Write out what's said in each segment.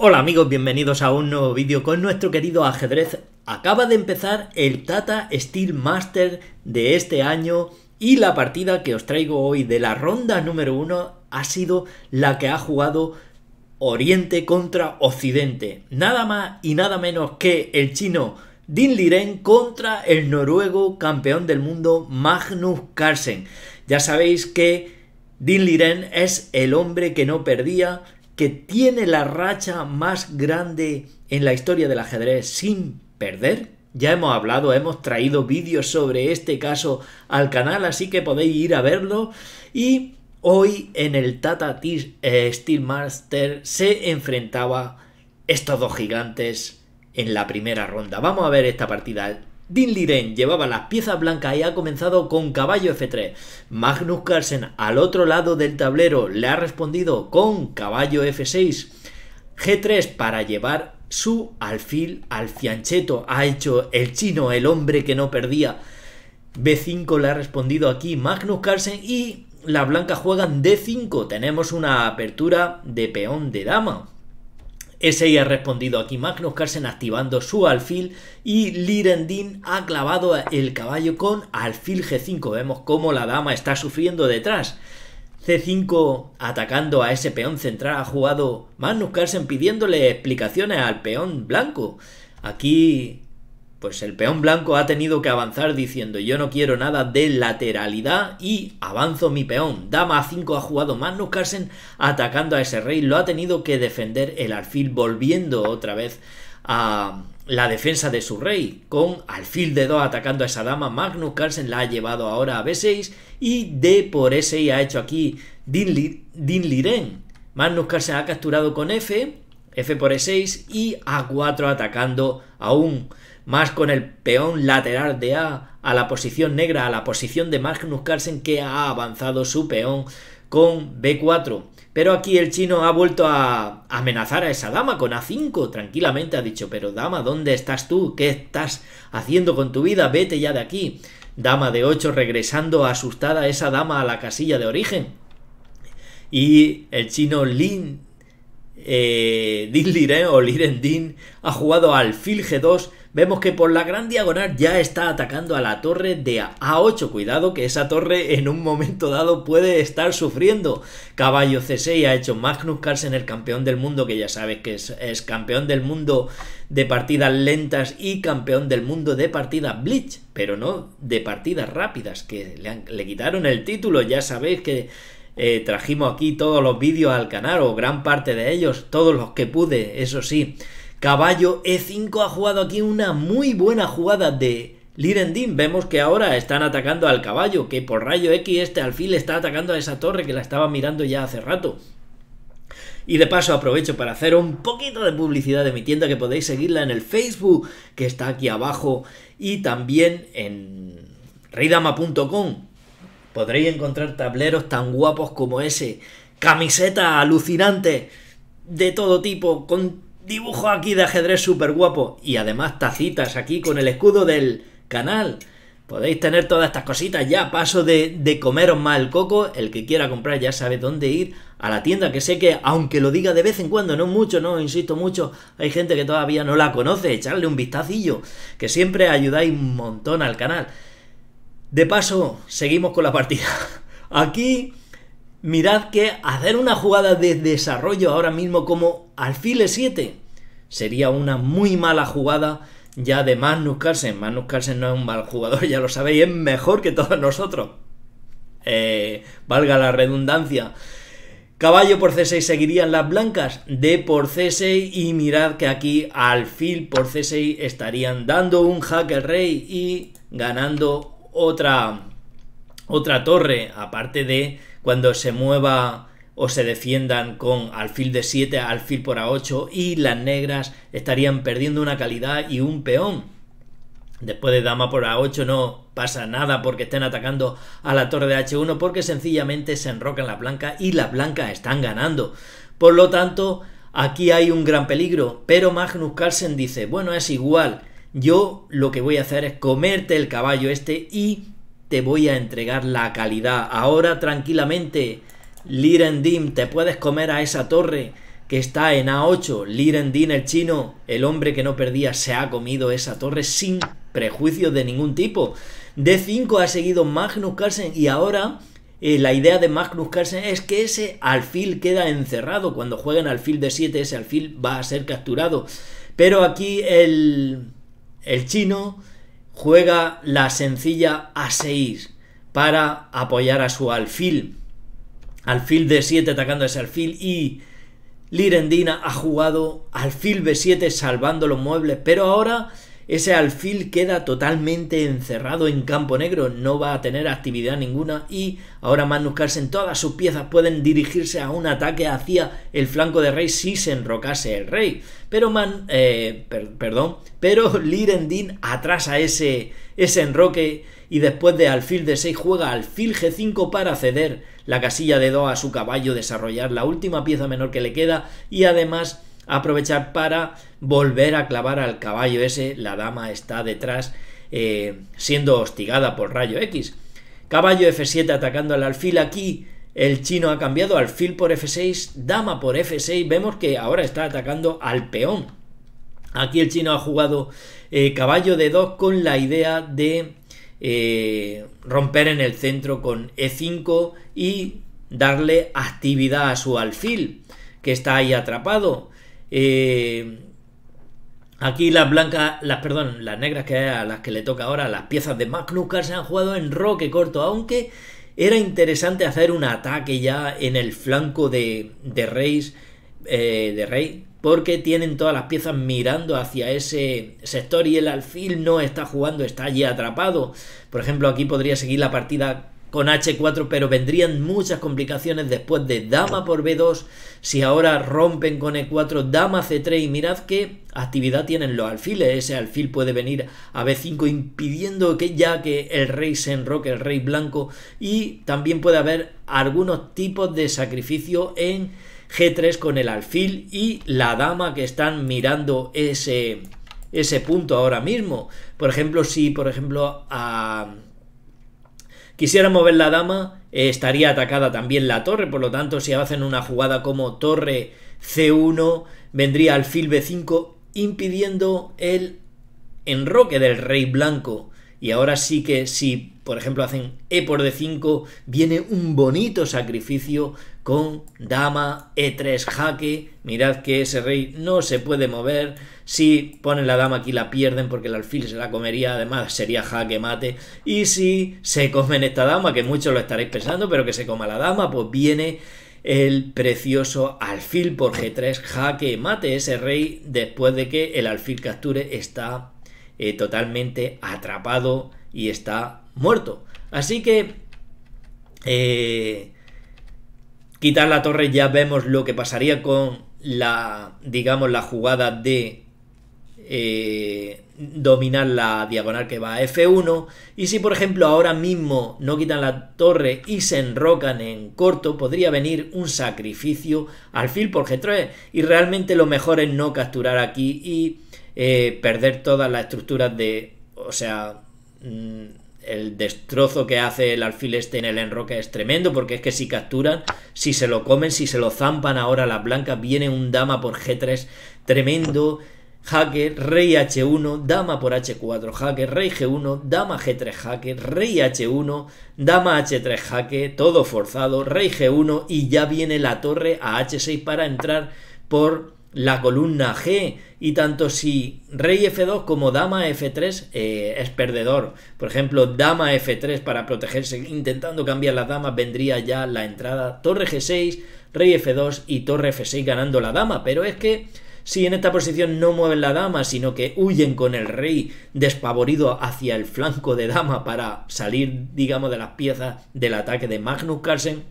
Hola amigos, bienvenidos a un nuevo vídeo con nuestro querido ajedrez. Acaba de empezar el Tata Steel Master de este año y la partida que os traigo hoy de la ronda número 1 ha sido la que ha jugado Oriente contra Occidente. Nada más y nada menos que el chino Din Liren contra el noruego campeón del mundo Magnus Carlsen. Ya sabéis que Din Liren es el hombre que no perdía, que tiene la racha más grande en la historia del ajedrez sin perder. Ya hemos hablado, hemos traído vídeos sobre este caso al canal, así que podéis ir a verlo. Y hoy en el Tata eh, Steel Master se enfrentaba estos dos gigantes en la primera ronda. Vamos a ver esta partida. Din Liren llevaba las piezas blancas y ha comenzado con caballo F3. Magnus Carlsen al otro lado del tablero le ha respondido con caballo F6. G3 para llevar su alfil al fiancheto. Ha hecho el chino, el hombre que no perdía. B5 le ha respondido aquí Magnus Carlsen y las blancas juegan D5. Tenemos una apertura de peón de dama. S.I. ha respondido aquí Magnus Carlsen activando su alfil y Lirendin ha clavado el caballo con alfil G5. Vemos cómo la dama está sufriendo detrás. C5 atacando a ese peón central ha jugado Magnus Carlsen pidiéndole explicaciones al peón blanco. Aquí pues el peón blanco ha tenido que avanzar diciendo yo no quiero nada de lateralidad y avanzo mi peón. Dama a 5 ha jugado Magnus Carlsen atacando a ese rey. Lo ha tenido que defender el alfil volviendo otra vez a la defensa de su rey con alfil de 2 atacando a esa dama. Magnus Carlsen la ha llevado ahora a B6 y D por S ha hecho aquí Din, Magnus Carlsen ha capturado con F, F por E6 y A4 atacando a un más con el peón lateral de A a la posición negra, a la posición de Magnus Carlsen que ha avanzado su peón con B4. Pero aquí el chino ha vuelto a amenazar a esa dama con A5. Tranquilamente ha dicho, pero dama, ¿dónde estás tú? ¿Qué estás haciendo con tu vida? Vete ya de aquí. Dama de 8 regresando asustada esa dama a la casilla de origen. Y el chino Lin eh, Liren o Liren Din ha jugado al alfil G2. Vemos que por la gran diagonal ya está atacando a la torre de A8. Cuidado que esa torre en un momento dado puede estar sufriendo. Caballo C6 ha hecho Magnus Carlsen el campeón del mundo, que ya sabes que es, campeón del mundo de partidas lentas y campeón del mundo de partidas blitz, pero no de partidas rápidas, que le, le quitaron el título. Ya sabéis que eh, trajimos aquí todos los vídeos al canal, o gran parte de ellos, todos los que pude, eso sí. Caballo E5 ha jugado aquí una muy buena jugada de Lirendin. Vemos que ahora están atacando al caballo, que por rayo X este alfil está atacando a esa torre que la estaba mirando ya hace rato. Y de paso aprovecho para hacer un poquito de publicidad de mi tienda que podéis seguirla en el Facebook que está aquí abajo y también en reidama.com Podréis encontrar tableros tan guapos como ese, camiseta alucinante de todo tipo, con dibujo aquí de ajedrez súper guapo y además tacitas aquí con el escudo del canal. Podéis tener todas estas cositas ya paso de, de, comeros más el coco. El que quiera comprar ya sabe dónde ir a la tienda, que sé que, aunque lo diga de vez en cuando, no mucho, no, insisto mucho, hay gente que todavía no la conoce. Echarle un vistacillo, que siempre ayudáis un montón al canal. De paso, seguimos con la partida. Aquí, mirad que hacer una jugada de desarrollo ahora mismo como alfil 7 sería una muy mala jugada ya de Magnus Carlsen. Magnus Carlsen no es un mal jugador, ya lo sabéis, es mejor que todos nosotros. Eh, valga la redundancia. Caballo por C6 seguirían las blancas, D por C6 y mirad que aquí alfil por C6 estarían dando un hacker rey y ganando otra, otra torre, aparte de cuando se mueva o se defiendan con alfil de 7, alfil por a8 y las negras estarían perdiendo una calidad y un peón. Después de dama por a8 no pasa nada porque estén atacando a la torre de h1 porque sencillamente se enrocan las blancas y las blancas están ganando. Por lo tanto, aquí hay un gran peligro, pero Magnus Carlsen dice, bueno, es igual, yo lo que voy a hacer es comerte el caballo este y te voy a entregar la calidad. Ahora tranquilamente, Lirendim, te puedes comer a esa torre que está en A8. Lirendim el chino, el hombre que no perdía, se ha comido esa torre sin prejuicios de ningún tipo. D5 ha seguido Magnus Carlsen y ahora eh, la idea de Magnus Carlsen es que ese alfil queda encerrado. Cuando jueguen alfil de 7, ese alfil va a ser capturado. Pero aquí el el chino juega la sencilla A6 para apoyar a su alfil. Alfil D7 atacando ese alfil y Lirendina ha jugado alfil B7 salvando los muebles, pero ahora ese alfil queda totalmente encerrado en campo negro, no va a tener actividad ninguna y ahora Magnus en todas sus piezas pueden dirigirse a un ataque hacia el flanco de rey si se enrocase el rey. Pero Man, eh, perdón, pero Lirendin atrasa ese, ese enroque y después de alfil de 6 juega alfil g5 para ceder la casilla de 2 a su caballo, desarrollar la última pieza menor que le queda y además aprovechar para volver a clavar al caballo ese. La dama está detrás eh, siendo hostigada por rayo X. Caballo F7 atacando al alfil aquí. El chino ha cambiado alfil por F6, dama por F6. Vemos que ahora está atacando al peón. Aquí el chino ha jugado eh, caballo de 2 con la idea de eh, romper en el centro con E5 y darle actividad a su alfil que está ahí atrapado. Eh, aquí las blancas, las perdón, las negras que a las que le toca ahora, las piezas de Magnus se han jugado en roque corto, aunque era interesante hacer un ataque ya en el flanco de, eh, de Rey, porque tienen todas las piezas mirando hacia ese sector y el alfil no está jugando, está allí atrapado. Por ejemplo, aquí podría seguir la partida con H4, pero vendrían muchas complicaciones después de dama por B2, si ahora rompen con E4, dama C3 y mirad qué actividad tienen los alfiles, ese alfil puede venir a B5 impidiendo que ya que el rey se enroque, el rey blanco, y también puede haber algunos tipos de sacrificio en G3 con el alfil y la dama que están mirando ese, ese punto ahora mismo. Por ejemplo, si por ejemplo a Quisiera mover la dama, eh, estaría atacada también la torre, por lo tanto si hacen una jugada como torre C1, vendría alfil B5 impidiendo el enroque del rey blanco. Y ahora sí que si, por ejemplo, hacen E por D5, viene un bonito sacrificio con dama E3 jaque. Mirad que ese rey no se puede mover. Si ponen la dama aquí la pierden porque el alfil se la comería, además sería jaque mate. Y si se comen esta dama, que muchos lo estaréis pensando, pero que se coma la dama, pues viene el precioso alfil por G3 jaque mate. Ese rey después de que el alfil capture está eh, totalmente atrapado y está muerto. Así que... Eh, quitar la torre ya vemos lo que pasaría con la, digamos, la jugada de eh, dominar la diagonal que va a F1. Y si, por ejemplo, ahora mismo no quitan la torre y se enrocan en corto, podría venir un sacrificio al por G3. Y realmente lo mejor es no capturar aquí y eh, perder todas las estructuras de, o sea, mm, el destrozo que hace el alfil este en el enroque es tremendo, porque es que si capturan, si se lo comen, si se lo zampan ahora las blancas, viene un dama por G3 tremendo, jaque, rey H1, dama por H4, jaque, rey G1, dama G3, jaque, rey H1, dama H3, jaque, todo forzado, rey G1 y ya viene la torre a H6 para entrar por la columna G y tanto si rey F2 como dama F3 eh, es perdedor. Por ejemplo, dama F3 para protegerse intentando cambiar las damas vendría ya la entrada torre G6, rey F2 y torre F6 ganando la dama, pero es que si en esta posición no mueven la dama, sino que huyen con el rey despavorido hacia el flanco de dama para salir, digamos, de las piezas del ataque de Magnus Carlsen,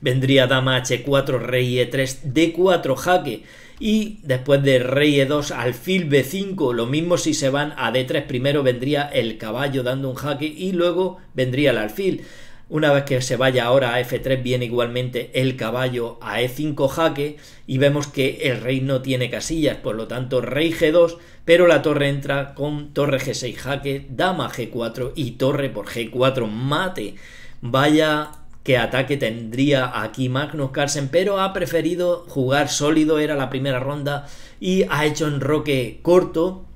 Vendría dama h4, rey e3, d4 jaque. Y después de rey e2, alfil b5, lo mismo si se van a d3, primero vendría el caballo dando un jaque y luego vendría el alfil. Una vez que se vaya ahora a f3 viene igualmente el caballo a e5 jaque y vemos que el rey no tiene casillas, por lo tanto rey g2, pero la torre entra con torre g6 jaque, dama g4 y torre por g4 mate. Vaya que ataque tendría aquí Magnus Carlsen, pero ha preferido jugar sólido, era la primera ronda, y ha hecho enroque corto.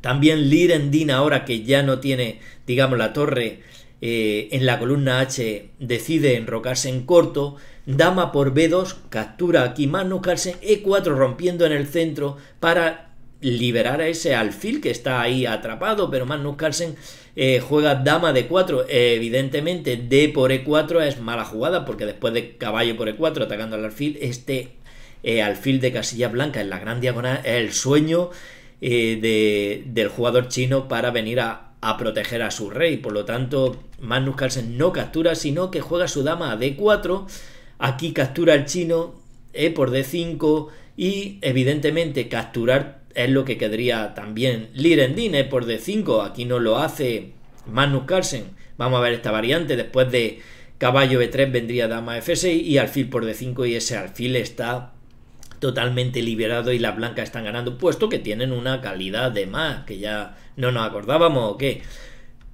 También Lirendin ahora que ya no tiene, digamos, la torre eh, en la columna H, decide enrocarse en corto. Dama por B2, captura aquí Magnus Carlsen, E4 rompiendo en el centro para liberar a ese alfil que está ahí atrapado, pero Magnus Carlsen eh, juega dama de 4. evidentemente, D por E4 es mala jugada porque después de caballo por E4 atacando al alfil, este eh, alfil de casilla blanca en la gran diagonal es el sueño eh, del jugador chino para venir a, proteger a su rey. Por lo tanto, Magnus Carlsen no captura, sino que juega su dama a D4. Aquí captura al chino, E por D5 y evidentemente capturar es lo que quedaría también Lirendine por D5. Aquí no lo hace Magnus Carlsen. Vamos a ver esta variante. Después de caballo B3 vendría dama F6 y alfil por D5 y ese alfil está totalmente liberado y las blancas están ganando, puesto que tienen una calidad de más, que ya no nos acordábamos o qué.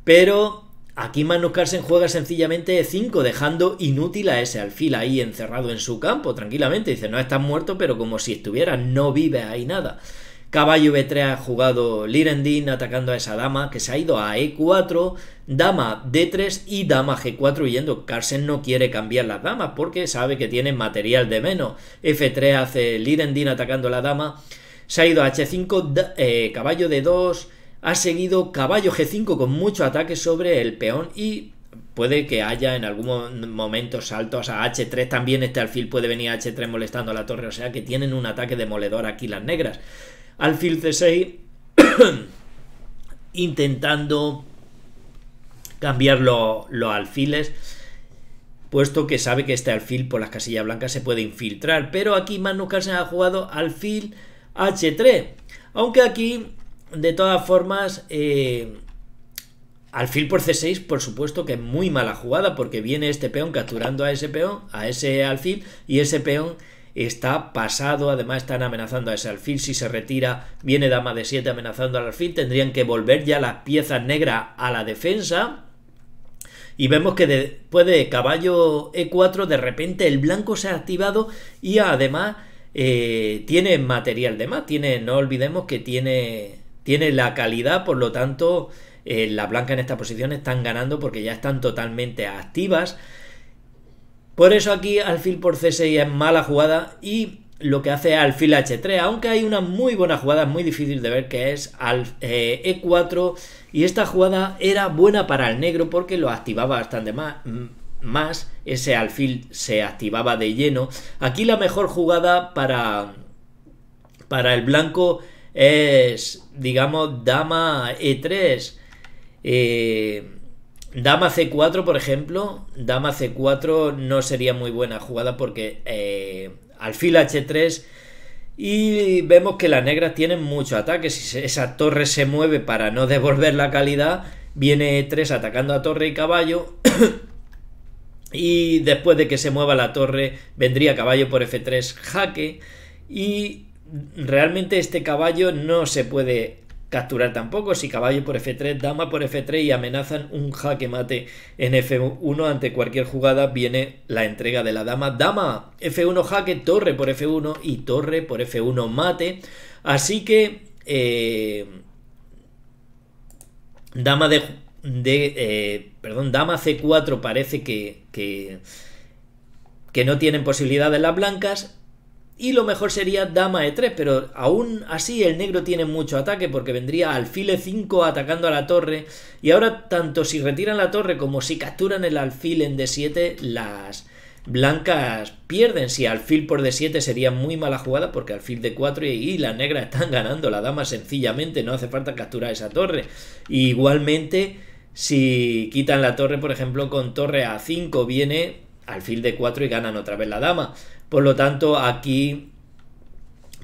Pero aquí Magnus Carlsen juega sencillamente E5, dejando inútil a ese alfil ahí encerrado en su campo, tranquilamente. Dice, no estás muerto, pero como si estuvieras, no vive ahí nada. Caballo B3 ha jugado Lirendin atacando a esa dama que se ha ido a E4, dama D3 y dama G4 yendo. Carsen no quiere cambiar las damas porque sabe que tiene material de menos. F3 hace Lirendin atacando a la dama. Se ha ido a H5, eh, caballo D2, ha seguido caballo G5 con mucho ataque sobre el peón y puede que haya en algún momento saltos a H3 también este alfil puede venir a H3 molestando a la torre, o sea que tienen un ataque demoledor aquí las negras. Alfil C6 intentando cambiar los alfiles puesto que sabe que este alfil por las casillas blancas se puede infiltrar pero aquí nunca se ha jugado alfil H3 aunque aquí de todas formas eh, alfil por C6 por supuesto que es muy mala jugada porque viene este peón capturando a ese peón a ese alfil y ese peón está pasado, además están amenazando a ese alfil, si se retira viene dama de 7 amenazando al alfil, tendrían que volver ya las piezas negras a la defensa. Y vemos que después de caballo E4 de repente el blanco se ha activado y además eh, tiene material de más, tiene, no olvidemos que tiene, tiene la calidad, por lo tanto... Eh, las la blanca en esta posición están ganando porque ya están totalmente activas. Por eso aquí alfil por C6 es mala jugada y lo que hace alfil H3, aunque hay una muy buena jugada, muy difícil de ver, que es al, E4 eh, e y esta jugada era buena para el negro porque lo activaba bastante más, más ese alfil se activaba de lleno. Aquí la mejor jugada para, para el blanco es, digamos, dama E3. Eh, Dama C4, por ejemplo, Dama C4 no sería muy buena jugada porque eh, alfil H3 y vemos que las negras tienen mucho ataque. Si esa torre se mueve para no devolver la calidad, viene E3 atacando a torre y caballo. y después de que se mueva la torre, vendría caballo por F3 jaque. Y realmente este caballo no se puede capturar tampoco. Si caballo por F3, dama por F3 y amenazan un jaque mate en F1 ante cualquier jugada, viene la entrega de la dama. Dama, F1 jaque, torre por F1 y torre por F1 mate. Así que... Eh, dama de... Eh, perdón, dama C4 parece que, que, no tienen posibilidad de las blancas y lo mejor sería dama e3, pero aún así el negro tiene mucho ataque porque vendría alfil e5 atacando a la torre. Y ahora tanto si retiran la torre como si capturan el alfil en d7, las blancas pierden. Si alfil por d7 sería muy mala jugada porque alfil d4 y, y las negras están ganando. La dama sencillamente no hace falta capturar esa torre. igualmente si quitan la torre, por ejemplo, con torre a5 viene alfil de 4 y ganan otra vez la dama. Por lo tanto, aquí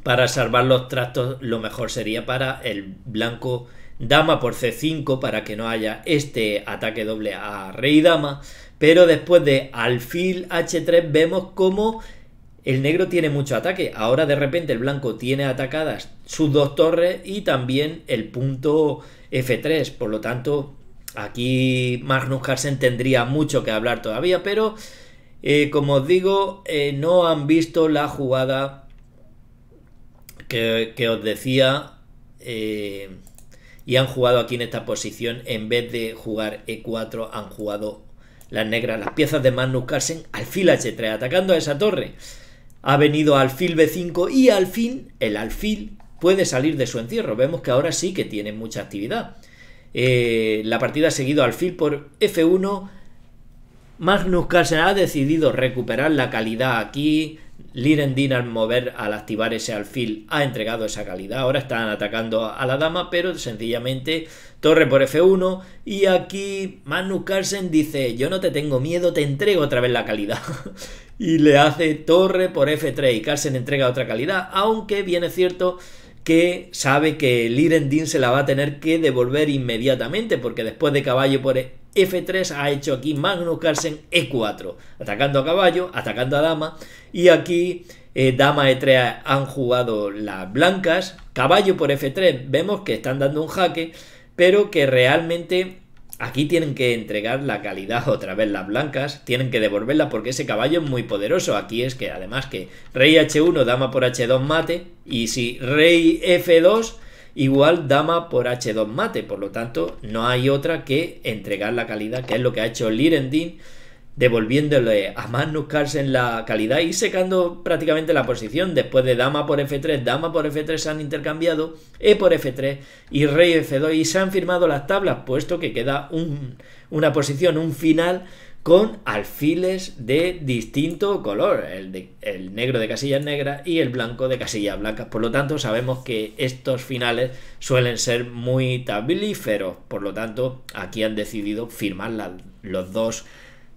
para salvar los tractos, lo mejor sería para el blanco dama por c5 para que no haya este ataque doble a rey dama. Pero después de alfil h3 vemos como el negro tiene mucho ataque. Ahora de repente el blanco tiene atacadas sus dos torres y también el punto f3. Por lo tanto, aquí Magnus Carlsen tendría mucho que hablar todavía, pero eh, como os digo, eh, no han visto la jugada que, os decía eh, y han jugado aquí en esta posición. En vez de jugar E4, han jugado las negras, las piezas de Magnus Carlsen, alfil H3, atacando a esa torre. Ha venido alfil B5 y al fin el alfil puede salir de su encierro. Vemos que ahora sí que tiene mucha actividad. la partida ha seguido alfil por F1, Magnus Carlsen ha decidido recuperar la calidad aquí. Lirendin al mover, al activar ese alfil, ha entregado esa calidad. Ahora están atacando a la dama, pero sencillamente torre por F1. Y aquí Magnus Carlsen dice, yo no te tengo miedo, te entrego otra vez la calidad. y le hace torre por F3 y Carlsen entrega otra calidad, aunque bien es cierto que sabe que Lirendin se la va a tener que devolver inmediatamente, porque después de caballo por F3 ha hecho aquí Magnus Carlsen E4, atacando a caballo, atacando a dama, y aquí eh, dama E3 han jugado las blancas, caballo por F3, vemos que están dando un jaque, pero que realmente aquí tienen que entregar la calidad otra vez las blancas, tienen que devolverla porque ese caballo es muy poderoso, aquí es que además que rey H1, dama por H2 mate, y si rey F2 igual dama por h2 mate, por lo tanto no hay otra que entregar la calidad, que es lo que ha hecho Lirendin, devolviéndole a Magnus en la calidad y secando prácticamente la posición. Después de dama por f3, dama por f3 se han intercambiado, e por f3 y rey f2 y se han firmado las tablas, puesto que queda una posición, un final con alfiles de distinto color, el, negro de casillas negras y el blanco de casillas blancas. Por lo tanto, sabemos que estos finales suelen ser muy tablíferos, por lo tanto, aquí han decidido firmar los dos,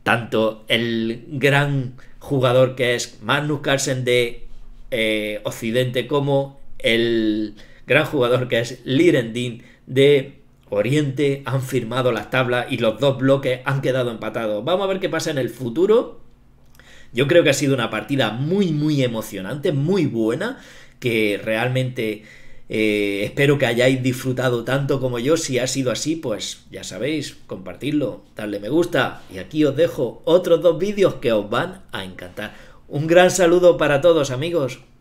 tanto el gran jugador que es Magnus Carlsen de eh, Occidente como el gran jugador que es Lirendin de Oriente han firmado las tablas y los dos bloques han quedado empatados. Vamos a ver qué pasa en el futuro. Yo creo que ha sido una partida muy, muy emocionante, muy buena, que realmente eh, espero que hayáis disfrutado tanto como yo. Si ha sido así, pues ya sabéis, compartirlo, darle me gusta. Y aquí os dejo otros dos vídeos que os van a encantar. Un gran saludo para todos amigos.